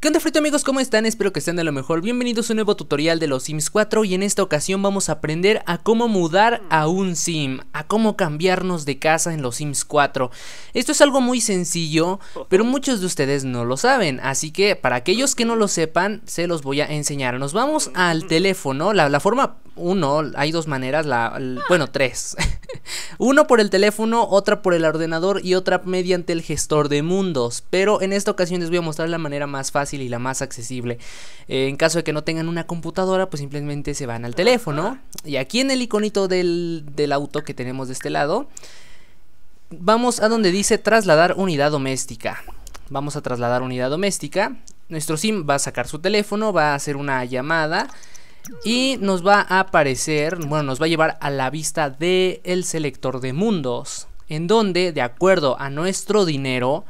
¿Qué onda frito amigos? ¿Cómo están? Espero que estén de lo mejor. Bienvenidos a un nuevo tutorial de los Sims 4 y en esta ocasión vamos a aprender a cómo mudar a un Sim, a cómo cambiarnos de casa en los Sims 4. Esto es algo muy sencillo, pero muchos de ustedes no lo saben, así que para aquellos que no lo sepan, se los voy a enseñar. Nos vamos al teléfono, la, forma 1, hay dos maneras, la ah. bueno, tres. Uno por el teléfono, otra por el ordenador y otra mediante el gestor de mundos. Pero en esta ocasión les voy a mostrar la manera más fácil y la más accesible. Eh, en caso de que no tengan una computadora, pues simplemente se van al teléfono. Y aquí en el iconito del, del auto que tenemos de este lado, vamos a donde dice trasladar unidad doméstica. Vamos a trasladar unidad doméstica. Nuestro SIM va a sacar su teléfono, va a hacer una llamada y nos va a aparecer, bueno, nos va a llevar a la vista del el selector de mundos, en donde, de acuerdo a nuestro dinero,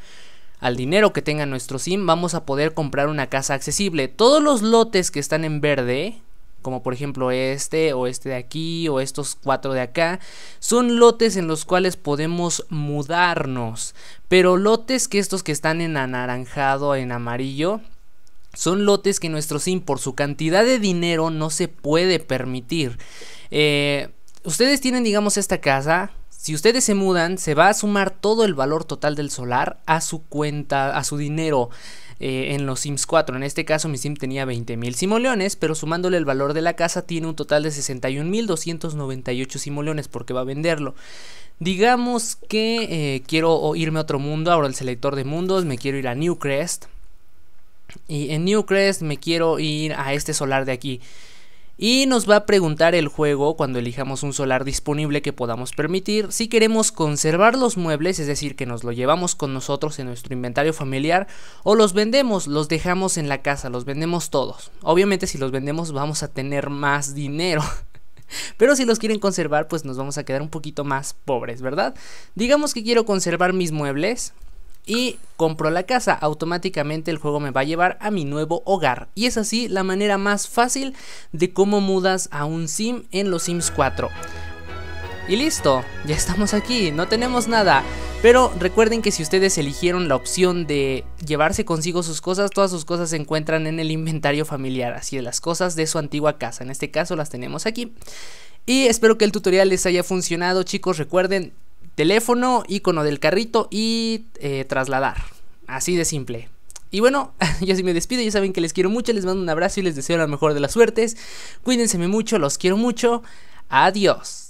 al dinero que tenga nuestro sim, vamos a poder comprar una casa accesible. Todos los lotes que están en verde, como por ejemplo este o este de aquí o estos cuatro de acá, son lotes en los cuales podemos mudarnos. Pero lotes que estos que están en anaranjado, en amarillo, son lotes que nuestro SIM por su cantidad de dinero no se puede permitir. Eh, ustedes tienen, digamos, esta casa. Si ustedes se mudan, se va a sumar todo el valor total del solar a su cuenta, a su dinero. Eh, en los Sims 4. En este caso mi Sim tenía 20.000 simoleones, pero sumándole el valor de la casa tiene un total de 61.298 simoleones porque va a venderlo. Digamos que eh, quiero irme a otro mundo, ahora el selector de mundos, me quiero ir a Newcrest. Y en Newcrest me quiero ir a este solar de aquí. Y nos va a preguntar el juego cuando elijamos un solar disponible que podamos permitir si queremos conservar los muebles, es decir, que nos lo llevamos con nosotros en nuestro inventario familiar o los vendemos, los dejamos en la casa, los vendemos todos. Obviamente si los vendemos vamos a tener más dinero. Pero si los quieren conservar, pues nos vamos a quedar un poquito más pobres, ¿verdad? Digamos que quiero conservar mis muebles, y compro la casa, automáticamente el juego me va a llevar a mi nuevo hogar. Y es así la manera más fácil de cómo mudas a un sim en los Sims 4. Y listo, ya estamos aquí, no tenemos nada. Pero recuerden que si ustedes eligieron la opción de llevarse consigo sus cosas, todas sus cosas se encuentran en el inventario familiar, así de las cosas de su antigua casa. En este caso las tenemos aquí. Y espero que el tutorial les haya funcionado, chicos. Recuerden, teléfono, icono del carrito y eh, trasladar. Así de simple. Y bueno, yo sí me despido, ya saben que les quiero mucho, les mando un abrazo y les deseo la mejor de las suertes. Cuídense mucho, los quiero mucho. Adiós.